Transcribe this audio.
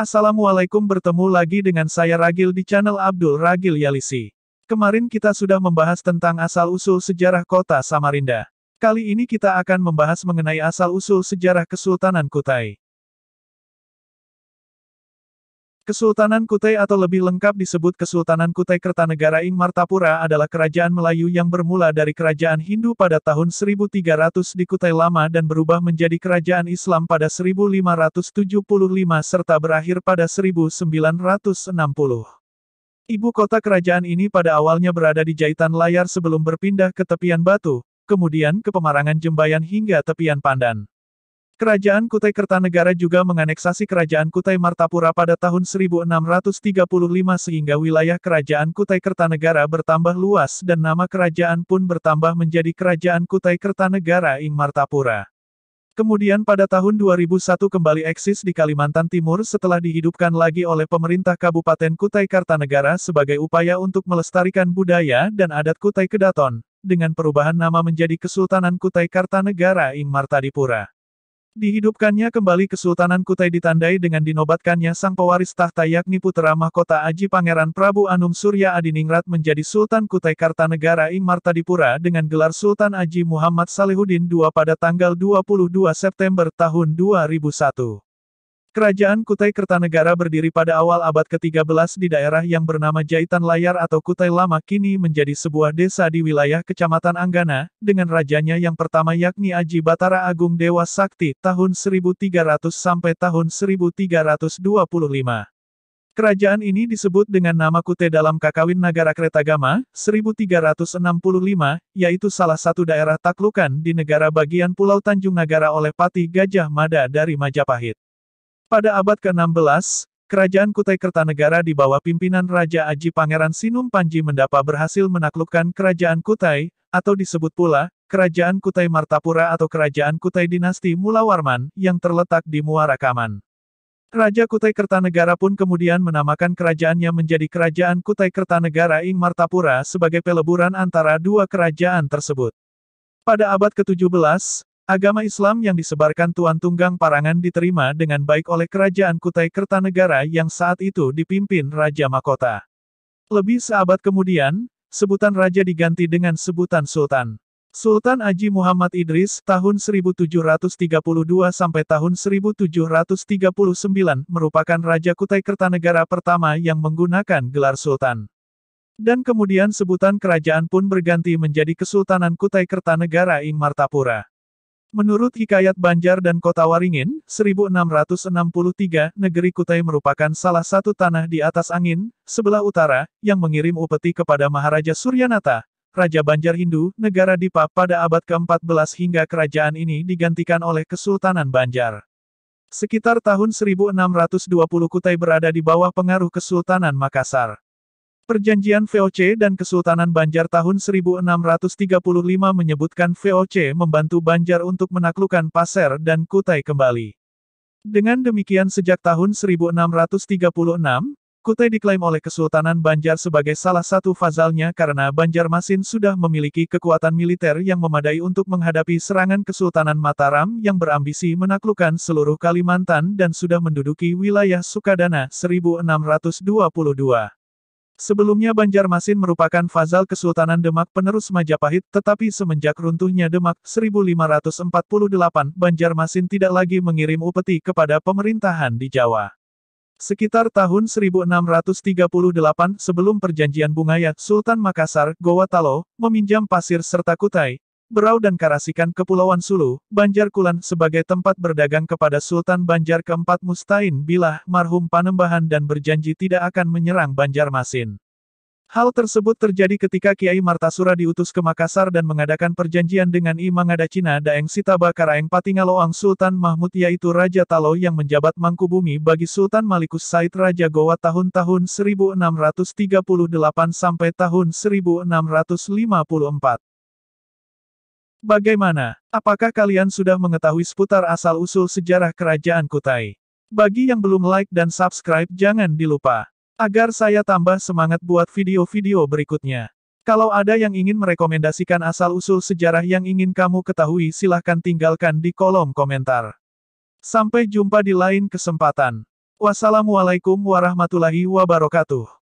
Assalamualaikum bertemu lagi dengan saya Ragil di channel Abdul Ragil Yalisi. Kemarin kita sudah membahas tentang asal-usul sejarah kota Samarinda. Kali ini kita akan membahas mengenai asal-usul sejarah Kesultanan Kutai. Kesultanan Kutai atau lebih lengkap disebut Kesultanan Kutai Kertanegara Ing Martapura adalah kerajaan Melayu yang bermula dari kerajaan Hindu pada tahun 1300 di Kutai Lama dan berubah menjadi kerajaan Islam pada 1575 serta berakhir pada 1960. Ibu kota kerajaan ini pada awalnya berada di jahitan Layar sebelum berpindah ke tepian batu, kemudian ke Pemarangan Jembayan hingga tepian Pandan. Kerajaan Kutai Kertanegara juga menganeksasi Kerajaan Kutai Martapura pada tahun 1635 sehingga wilayah Kerajaan Kutai Kertanegara bertambah luas dan nama kerajaan pun bertambah menjadi Kerajaan Kutai Kertanegara Ing Martapura. Kemudian pada tahun 2001 kembali eksis di Kalimantan Timur setelah dihidupkan lagi oleh pemerintah Kabupaten Kutai Kartanegara sebagai upaya untuk melestarikan budaya dan adat Kutai Kedaton, dengan perubahan nama menjadi Kesultanan Kutai Kartanegara Ing Martadipura. Dihidupkannya kembali Kesultanan Kutai ditandai dengan dinobatkannya sang pewaris tahta yakni putera mahkota Aji Pangeran Prabu Anum Surya Adiningrat menjadi Sultan Kutai Kartanegara Ing Martadipura dengan gelar Sultan Aji Muhammad Salehudin II pada tanggal 22 September tahun 2001. Kerajaan Kutai Kertanegara berdiri pada awal abad ke-13 di daerah yang bernama Jaitan Layar atau Kutai Lama kini menjadi sebuah desa di wilayah Kecamatan Anggana, dengan rajanya yang pertama yakni Aji Batara Agung Dewa Sakti tahun 1300 sampai tahun 1325. Kerajaan ini disebut dengan nama Kutai dalam Kakawin Nagara Kretagama, 1365, yaitu salah satu daerah taklukan di negara bagian Pulau Tanjung Nagara oleh Patih Gajah Mada dari Majapahit. Pada abad ke-16, Kerajaan Kutai Kertanegara di bawah pimpinan Raja Aji Pangeran Sinum Panji Mendapa berhasil menaklukkan Kerajaan Kutai, atau disebut pula, Kerajaan Kutai Martapura atau Kerajaan Kutai Dinasti Mulawarman yang terletak di Muara Kaman. Raja Kutai Kertanegara pun kemudian menamakan kerajaannya menjadi Kerajaan Kutai Kertanegara Ing Martapura sebagai peleburan antara dua kerajaan tersebut. Pada abad ke-17, Agama Islam yang disebarkan Tuan Tunggang Parangan diterima dengan baik oleh Kerajaan Kutai Kertanegara yang saat itu dipimpin Raja Makota. Lebih seabad kemudian, sebutan raja diganti dengan sebutan sultan. Sultan Aji Muhammad Idris tahun 1732 sampai tahun 1739 merupakan Raja Kutai Kertanegara pertama yang menggunakan gelar sultan. Dan kemudian sebutan kerajaan pun berganti menjadi Kesultanan Kutai Kertanegara Ing Martapura. Menurut Hikayat Banjar dan Kota Waringin, 1663, negeri Kutai merupakan salah satu tanah di atas angin, sebelah utara, yang mengirim upeti kepada Maharaja Suryanata, Raja Banjar Hindu, negara Dipa pada abad ke-14 hingga kerajaan ini digantikan oleh Kesultanan Banjar. Sekitar tahun 1620 Kutai berada di bawah pengaruh Kesultanan Makassar. Perjanjian VOC dan Kesultanan Banjar tahun 1635 menyebutkan VOC membantu Banjar untuk menaklukkan Pasir dan Kutai kembali. Dengan demikian sejak tahun 1636, Kutai diklaim oleh Kesultanan Banjar sebagai salah satu fazalnya karena Banjarmasin sudah memiliki kekuatan militer yang memadai untuk menghadapi serangan Kesultanan Mataram yang berambisi menaklukkan seluruh Kalimantan dan sudah menduduki wilayah Sukadana 1622. Sebelumnya Banjarmasin merupakan fazal Kesultanan Demak penerus Majapahit, tetapi semenjak runtuhnya Demak 1548, Banjarmasin tidak lagi mengirim upeti kepada pemerintahan di Jawa. Sekitar tahun 1638 sebelum perjanjian Bungaya, Sultan Makassar, Gowatalo, meminjam pasir serta kutai, Berau dan Karasikan Kepulauan Sulu, Banjar Kulan sebagai tempat berdagang kepada Sultan Banjar keempat Mustain Bilah marhum Panembahan dan berjanji tidak akan menyerang Banjarmasin. Hal tersebut terjadi ketika Kiai Martasura diutus ke Makassar dan mengadakan perjanjian dengan Imang Cina Daeng Sitaba Karaeng Patingaloang Sultan Mahmud yaitu Raja Talo yang menjabat Mangkubumi bagi Sultan Malikus Said Raja Gowa tahun-tahun 1638 sampai tahun 1654. Bagaimana? Apakah kalian sudah mengetahui seputar asal-usul sejarah kerajaan Kutai? Bagi yang belum like dan subscribe jangan dilupa. Agar saya tambah semangat buat video-video berikutnya. Kalau ada yang ingin merekomendasikan asal-usul sejarah yang ingin kamu ketahui silahkan tinggalkan di kolom komentar. Sampai jumpa di lain kesempatan. Wassalamualaikum warahmatullahi wabarakatuh.